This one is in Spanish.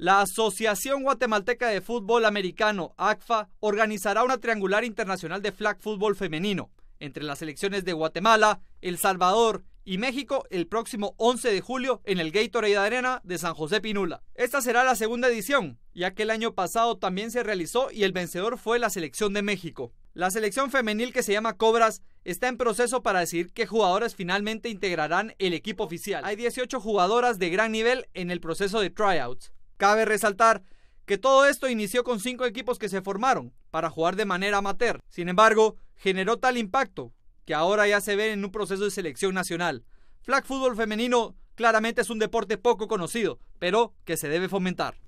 La Asociación Guatemalteca de Fútbol Americano, ACFA, organizará una triangular internacional de flag fútbol femenino entre las selecciones de Guatemala, El Salvador y México el próximo 11 de julio en el Gatorade Arena de San José Pinula. Esta será la segunda edición, ya que el año pasado también se realizó y el vencedor fue la selección de México. La selección femenil que se llama Cobras está en proceso para decir qué jugadoras finalmente integrarán el equipo oficial. Hay 18 jugadoras de gran nivel en el proceso de tryouts. Cabe resaltar que todo esto inició con cinco equipos que se formaron para jugar de manera amateur. Sin embargo, generó tal impacto que ahora ya se ve en un proceso de selección nacional. Flag fútbol femenino claramente es un deporte poco conocido, pero que se debe fomentar.